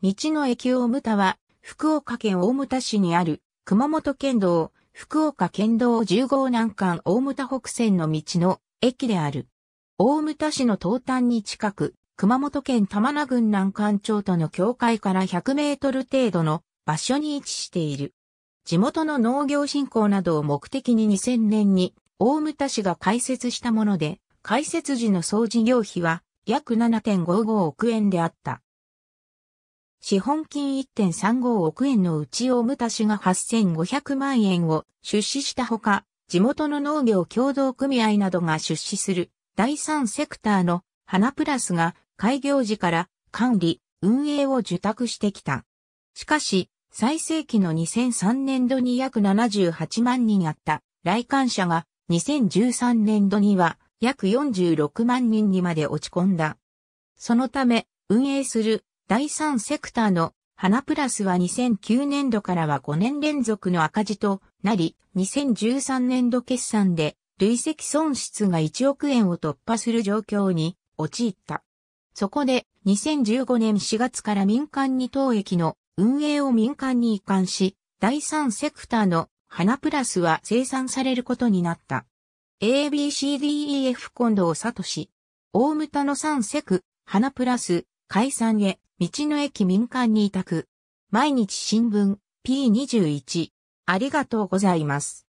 道の駅大牟田は、福岡県大牟田市にある、熊本県道、福岡県道10号南間大牟田北線の道の駅である。大牟田市の東端に近く、熊本県玉名郡南関町との境界から100メートル程度の場所に位置している。地元の農業振興などを目的に2000年に大牟田市が開設したもので、開設時の総事業費は約7.55億円であった。資本金1.35億円のうち大武田氏が8500万円を出資したほか、地元の農業協同組合などが出資する第三セクターの花プラスが開業時から管理、運営を受託してきた。しかし、最盛期の2003年度に約78万人あった来館者が2013年度には約46万人にまで落ち込んだ。そのため、運営する第3セクターの花プラスは2009年度からは5年連続の赤字となり、2013年度決算で累積損失が1億円を突破する状況に陥った。そこで2015年4月から民間に投駅の運営を民間に移管し、第3セクターの花プラスは生産されることになった。ABCDEF 近藤聡、大牟田の3セク、花プラス、解散へ、道の駅民間に委託。毎日新聞、P21。ありがとうございます。